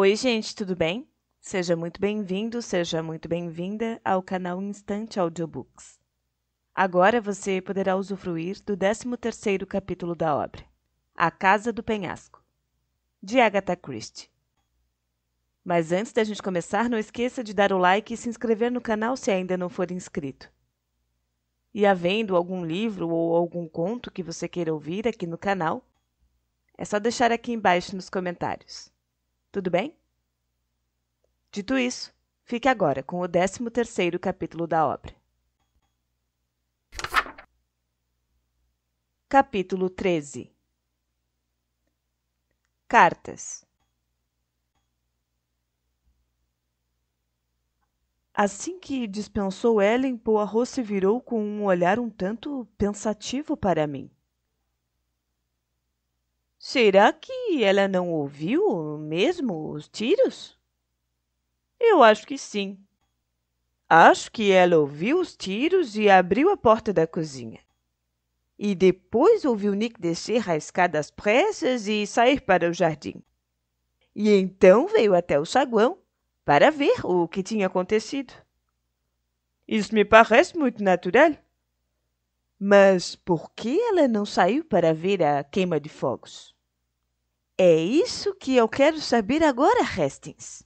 Oi, gente, tudo bem? Seja muito bem-vindo, seja muito bem-vinda ao canal Instante Audiobooks. Agora você poderá usufruir do 13º capítulo da obra, A Casa do Penhasco, de Agatha Christie. Mas antes da gente começar, não esqueça de dar o like e se inscrever no canal se ainda não for inscrito. E havendo algum livro ou algum conto que você queira ouvir aqui no canal, é só deixar aqui embaixo nos comentários. Tudo bem? Dito isso, fique agora com o 13º capítulo da obra. Capítulo 13 Cartas Assim que dispensou Ellen, Poirot se virou com um olhar um tanto pensativo para mim. Será que ela não ouviu mesmo os tiros? Eu acho que sim. Acho que ela ouviu os tiros e abriu a porta da cozinha. E depois ouviu Nick descer a escada às pressas e sair para o jardim. E então veio até o saguão para ver o que tinha acontecido. Isso me parece muito natural. Mas por que ela não saiu para ver a queima de fogos? É isso que eu quero saber agora, Hastings.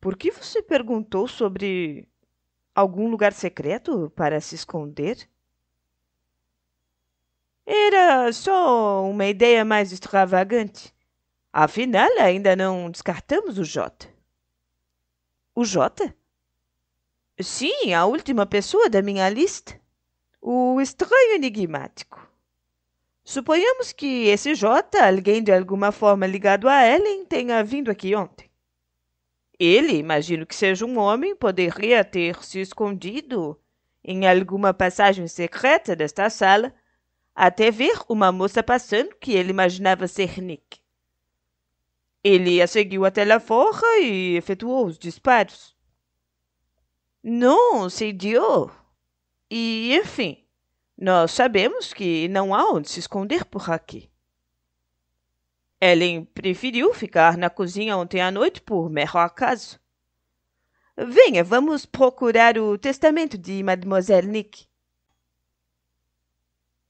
Por que você perguntou sobre algum lugar secreto para se esconder? Era só uma ideia mais extravagante. Afinal, ainda não descartamos o Jota. O Jota? Sim, a última pessoa da minha lista. O estranho enigmático. Suponhamos que esse J, alguém de alguma forma ligado a Ellen, tenha vindo aqui ontem. Ele, imagino que seja um homem, poderia ter se escondido em alguma passagem secreta desta sala até ver uma moça passando que ele imaginava ser Nick. Ele a seguiu até lá fora e efetuou os disparos. Não se deu. E, enfim, nós sabemos que não há onde se esconder por aqui. Ellen preferiu ficar na cozinha ontem à noite por mero acaso. Venha, vamos procurar o testamento de Mademoiselle Nick.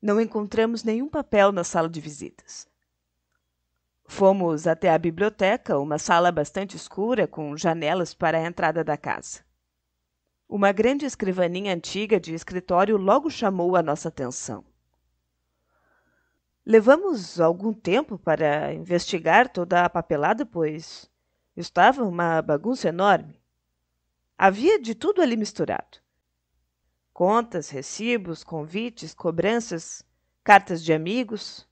Não encontramos nenhum papel na sala de visitas. Fomos até a biblioteca, uma sala bastante escura com janelas para a entrada da casa. Uma grande escrivaninha antiga de escritório logo chamou a nossa atenção. Levamos algum tempo para investigar toda a papelada, pois estava uma bagunça enorme. Havia de tudo ali misturado: contas, recibos, convites, cobranças, cartas de amigos.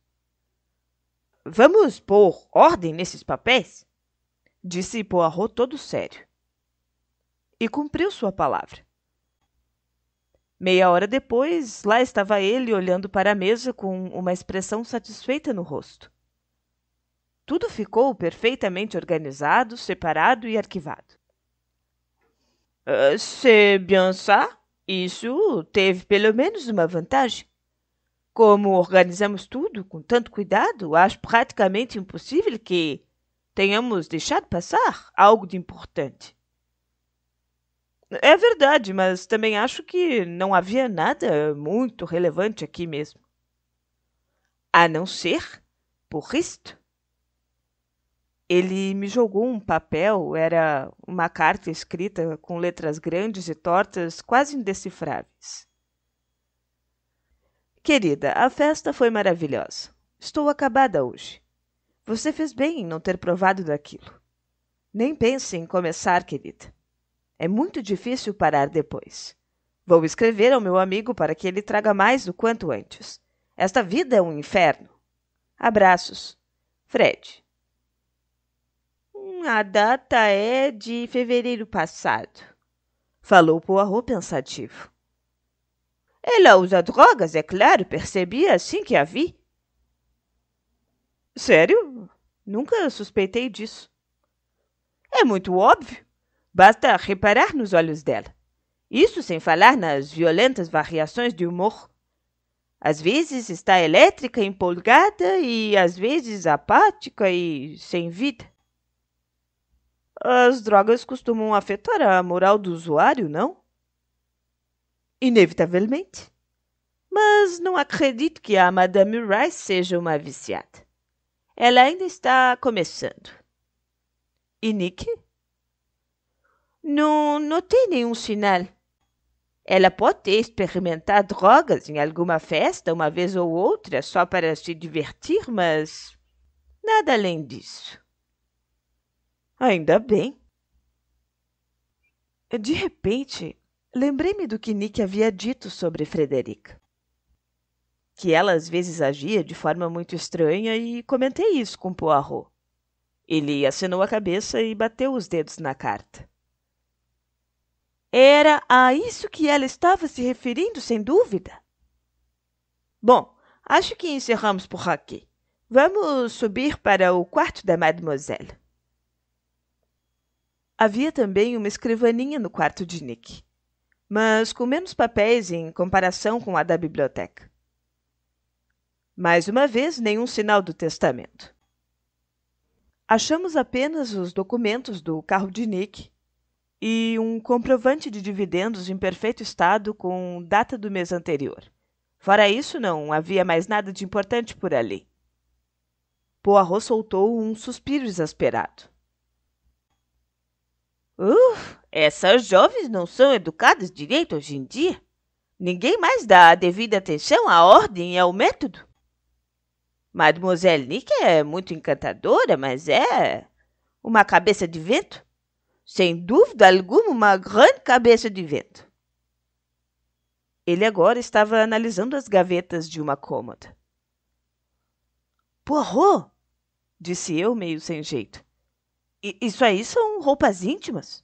Vamos pôr ordem nesses papéis? Disse Poirot todo sério e cumpriu sua palavra. Meia hora depois, lá estava ele olhando para a mesa com uma expressão satisfeita no rosto. Tudo ficou perfeitamente organizado, separado e arquivado. Uh, c'est bien ça? Isso teve pelo menos uma vantagem. Como organizamos tudo com tanto cuidado, acho praticamente impossível que tenhamos deixado passar algo de importante. É verdade, mas também acho que não havia nada muito relevante aqui mesmo. A não ser por isto. Ele me jogou um papel, era uma carta escrita com letras grandes e tortas, quase indecifráveis. Querida, a festa foi maravilhosa. Estou acabada hoje. Você fez bem em não ter provado daquilo. Nem pense em começar, querida. É muito difícil parar depois. Vou escrever ao meu amigo para que ele traga mais o quanto antes. Esta vida é um inferno. Abraços. Fred. Hum, a data é de fevereiro passado, falou Poirot pensativo. Ela usa drogas, é claro, percebi assim que a vi. Sério? Nunca suspeitei disso. É muito óbvio. Basta reparar nos olhos dela. Isso sem falar nas violentas variações de humor. Às vezes está elétrica, empolgada e às vezes apática e sem vida. As drogas costumam afetar a moral do usuário, não? Inevitavelmente. Mas não acredito que a Madame Rice seja uma viciada. Ela ainda está começando. E Nick? não notei nenhum sinal. Ela pode ter experimentado drogas em alguma festa uma vez ou outra só para se divertir, mas nada além disso. Ainda bem. De repente, lembrei-me do que Nick havia dito sobre Frederica. Que ela às vezes agia de forma muito estranha e comentei isso com Poirot. Ele assinou a cabeça e bateu os dedos na carta. Era a isso que ela estava se referindo, sem dúvida. Bom, acho que encerramos por aqui. Vamos subir para o quarto da Mademoiselle. Havia também uma escrivaninha no quarto de Nick, mas com menos papéis em comparação com a da biblioteca. Mais uma vez, nenhum sinal do testamento. Achamos apenas os documentos do carro de Nick e um comprovante de dividendos em perfeito estado com data do mês anterior. Fora isso, não havia mais nada de importante por ali. Poirot soltou um suspiro exasperado. uff essas jovens não são educadas direito hoje em dia. Ninguém mais dá a devida atenção à ordem e ao método. Mademoiselle Nick é muito encantadora, mas é uma cabeça de vento sem dúvida alguma, uma grande cabeça de vento. Ele agora estava analisando as gavetas de uma cômoda. Porro, disse eu, meio sem jeito. Isso aí são roupas íntimas?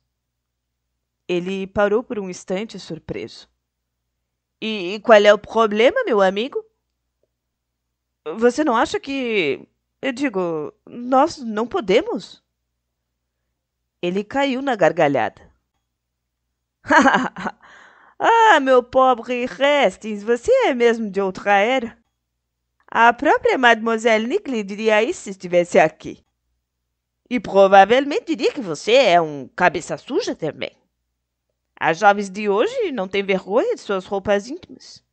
Ele parou por um instante surpreso. E, e qual é o problema, meu amigo? Você não acha que. Eu digo, nós não podemos? Ele caiu na gargalhada. ah, meu pobre Hastings, você é mesmo de outra era? A própria Mademoiselle Nick lhe diria isso se estivesse aqui. E provavelmente diria que você é um cabeça suja também. As jovens de hoje não têm vergonha de suas roupas íntimas.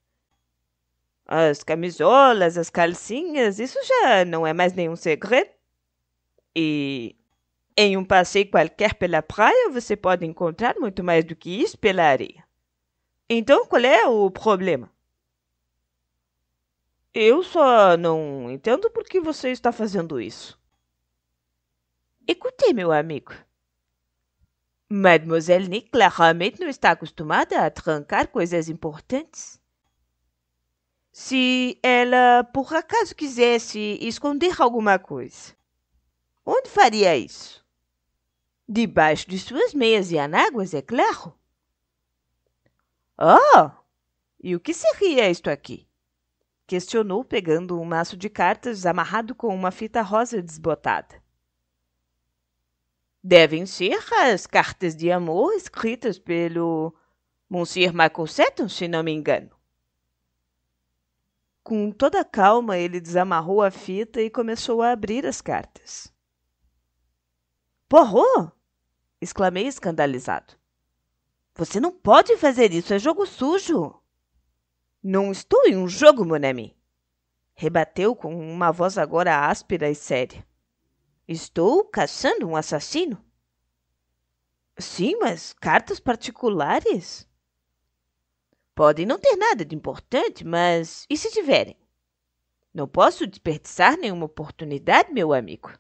As camisolas, as calcinhas, isso já não é mais nenhum segredo. E em um passeio qualquer pela praia, você pode encontrar muito mais do que isso pela areia. Então, qual é o problema? Eu só não entendo por que você está fazendo isso. Escute, meu amigo. Mademoiselle Nick claramente não está acostumada a trancar coisas importantes. Se ela por acaso quisesse esconder alguma coisa, onde faria isso? Debaixo de suas meias e anáguas, é claro. Oh! E o que seria isto aqui? Questionou, pegando um maço de cartas amarrado com uma fita rosa desbotada. Devem ser as cartas de amor escritas pelo Monsieur Michael Seton, se não me engano. Com toda calma, ele desamarrou a fita e começou a abrir as cartas. Porro! exclamei escandalizado. Você não pode fazer isso, é jogo sujo. Não estou em um jogo, Monami. Rebateu com uma voz agora áspera e séria. Estou caçando um assassino. Sim, mas cartas particulares? Podem não ter nada de importante, mas e se tiverem? Não posso desperdiçar nenhuma oportunidade, meu amigo.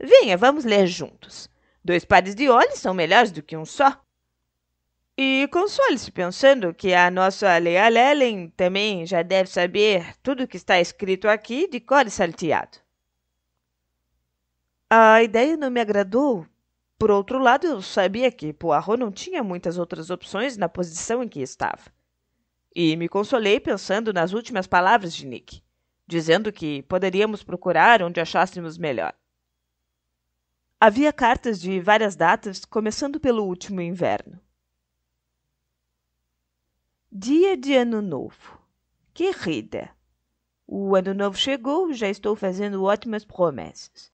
Venha, vamos ler juntos. Dois pares de olhos são melhores do que um só. E console-se pensando que a nossa Leia Lelen também já deve saber tudo o que está escrito aqui de cor salteado. A ideia não me agradou. Por outro lado, eu sabia que Poirot não tinha muitas outras opções na posição em que estava. E me consolei pensando nas últimas palavras de Nick, dizendo que poderíamos procurar onde achássemos melhor. Havia cartas de várias datas, começando pelo último inverno. Dia de Ano Novo. Que rida! O Ano Novo chegou, já estou fazendo ótimas promessas.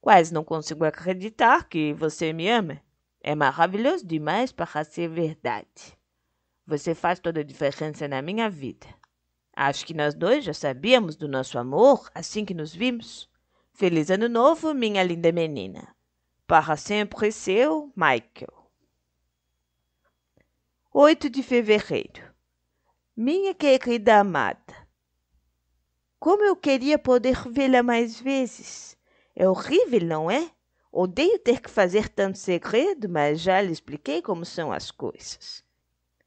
Quase não consigo acreditar que você me ama. É maravilhoso demais para ser verdade. Você faz toda a diferença na minha vida. Acho que nós dois já sabíamos do nosso amor assim que nos vimos. Feliz ano novo, minha linda menina. Para sempre seu, Michael. 8 de fevereiro. Minha querida amada, como eu queria poder vê-la mais vezes. É horrível, não é? Odeio ter que fazer tanto segredo, mas já lhe expliquei como são as coisas.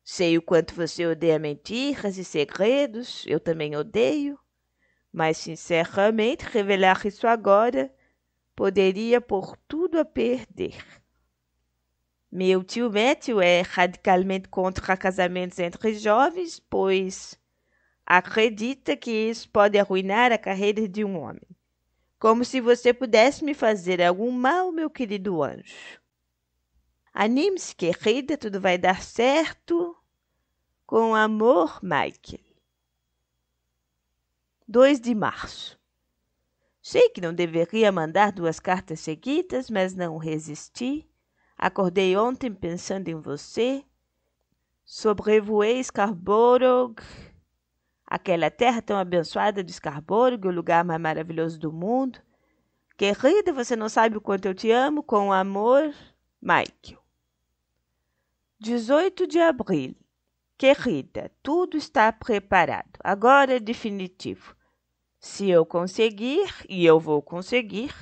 Sei o quanto você odeia mentiras e segredos, eu também odeio mas sinceramente revelar isso agora poderia pôr tudo a perder. Meu tio Matthew é radicalmente contra casamentos entre jovens, pois acredita que isso pode arruinar a carreira de um homem. Como se você pudesse me fazer algum mal, meu querido anjo. Anime-se, querida, tudo vai dar certo. Com amor, Michael. 2 de março. Sei que não deveria mandar duas cartas seguidas, mas não resisti. Acordei ontem pensando em você. Sobrevoei Scarborough, aquela terra tão abençoada de Scarborough, o lugar mais maravilhoso do mundo. Querida, você não sabe o quanto eu te amo, com amor, Michael. 18 de abril. Querida, tudo está preparado. Agora é definitivo. Se eu conseguir, e eu vou conseguir,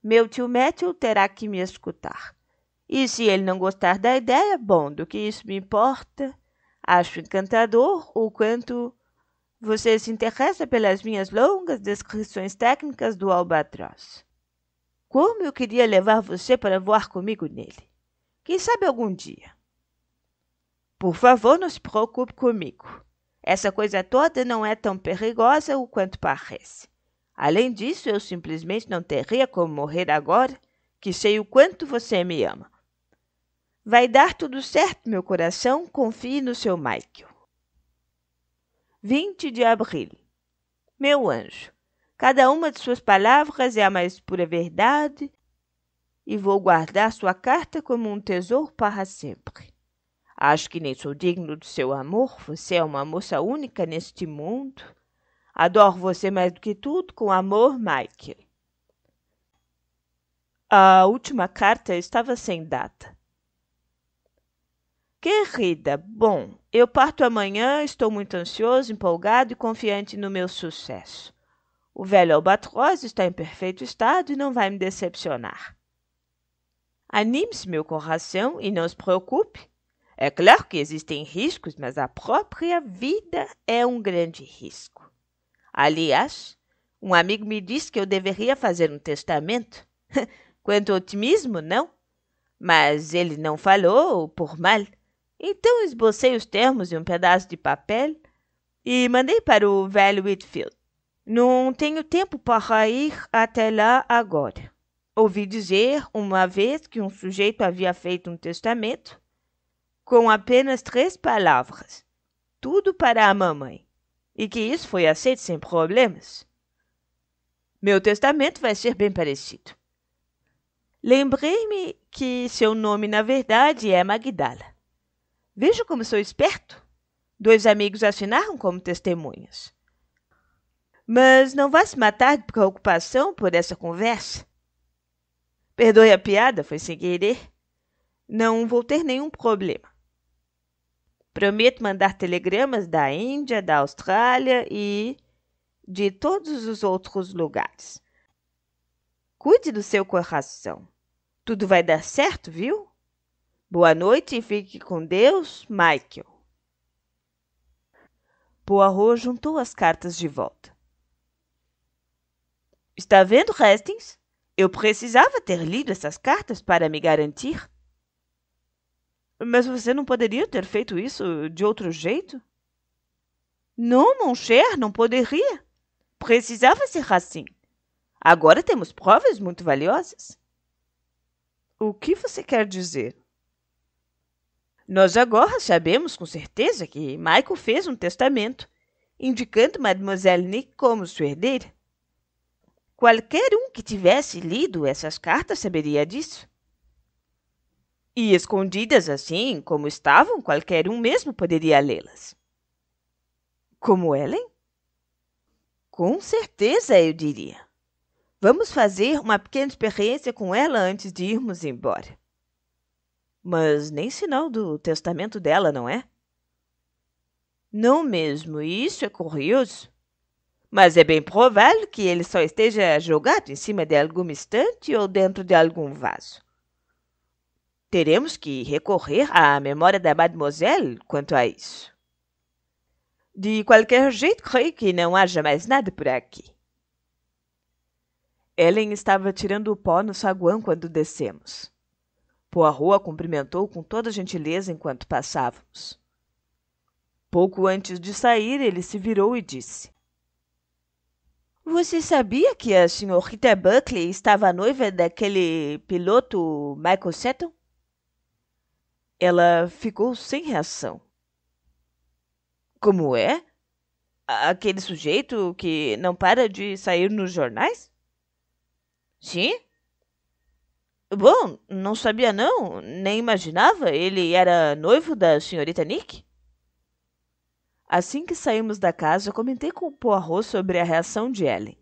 meu tio Matthew terá que me escutar. E se ele não gostar da ideia, bom, do que isso me importa? Acho encantador o quanto você se interessa pelas minhas longas descrições técnicas do albatroz. Como eu queria levar você para voar comigo nele. Quem sabe algum dia. Por favor, não se preocupe comigo. Essa coisa toda não é tão perigosa o quanto parece. Além disso, eu simplesmente não teria como morrer agora, que sei o quanto você me ama. Vai dar tudo certo, meu coração, confie no seu Michael. 20 de abril. Meu anjo, cada uma de suas palavras é a mais pura verdade e vou guardar sua carta como um tesouro para sempre. Acho que nem sou digno do seu amor. Você é uma moça única neste mundo. Adoro você mais do que tudo, com amor, Mike. A última carta estava sem data. Querida, bom, eu parto amanhã, estou muito ansioso, empolgado e confiante no meu sucesso. O velho albatroz está em perfeito estado e não vai me decepcionar. Anime-se, meu coração, e não se preocupe. É claro que existem riscos, mas a própria vida é um grande risco. Aliás, um amigo me disse que eu deveria fazer um testamento. Quanto ao otimismo, não? Mas ele não falou, por mal. Então esbocei os termos em um pedaço de papel e mandei para o velho Whitfield. Não tenho tempo para ir até lá agora. Ouvi dizer uma vez que um sujeito havia feito um testamento com apenas três palavras: tudo para a mamãe, e que isso foi aceito sem problemas. Meu testamento vai ser bem parecido. Lembrei-me que seu nome, na verdade, é Magdala. Veja como sou esperto. Dois amigos assinaram como testemunhas. Mas não vá se matar de preocupação por essa conversa. Perdoe a piada, foi sem querer. Não vou ter nenhum problema. Prometo mandar telegramas da Índia, da Austrália e de todos os outros lugares. Cuide do seu coração. Tudo vai dar certo, viu? Boa noite e fique com Deus, Michael. Poirot juntou as cartas de volta. Está vendo, Hastings? Eu precisava ter lido essas cartas para me garantir. Mas você não poderia ter feito isso de outro jeito? Não, mon cher, não poderia. Precisava ser assim. Agora temos provas muito valiosas. O que você quer dizer? Nós agora sabemos com certeza que Michael fez um testamento, indicando Mademoiselle Nick como sua herdeira. Qualquer um que tivesse lido essas cartas saberia disso e escondidas assim como estavam, qualquer um mesmo poderia lê-las. Como Ellen? Com certeza, eu diria. Vamos fazer uma pequena experiência com ela antes de irmos embora. Mas nem sinal do testamento dela, não é? Não mesmo, isso é curioso. Mas é bem provável que ele só esteja jogado em cima de alguma estante ou dentro de algum vaso. Teremos que recorrer à memória da mademoiselle quanto a isso. De qualquer jeito, creio que não haja mais nada por aqui. Ellen estava tirando o pó no saguão quando descemos. Poirot a cumprimentou com toda gentileza enquanto passávamos. Pouco antes de sair, ele se virou e disse: Você sabia que a senhorita Buckley estava noiva daquele piloto Michael Seton? Ela ficou sem reação. Como é? Aquele sujeito que não para de sair nos jornais? Sim? Bom, não sabia não, nem imaginava. Ele era noivo da senhorita Nick? Assim que saímos da casa, comentei com o Poirot sobre a reação de Ellen.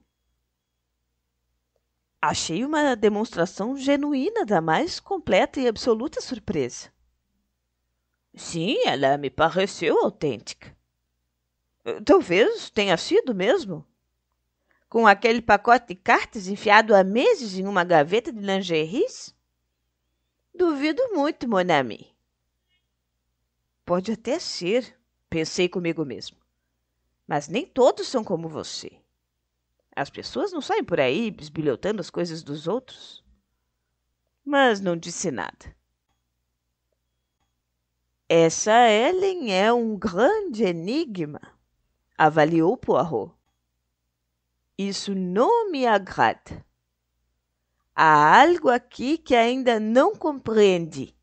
Achei uma demonstração genuína da mais completa e absoluta surpresa. Sim, ela me pareceu autêntica. Talvez tenha sido mesmo. Com aquele pacote de cartas enfiado há meses em uma gaveta de lingeries? Duvido muito, Monami. Pode até ser, pensei comigo mesmo. Mas nem todos são como você. As pessoas não saem por aí bisbilhotando as coisas dos outros. Mas não disse nada. Essa Ellen é um grande enigma, avaliou Poirot. Isso não me agrada. Há algo aqui que ainda não compreendi.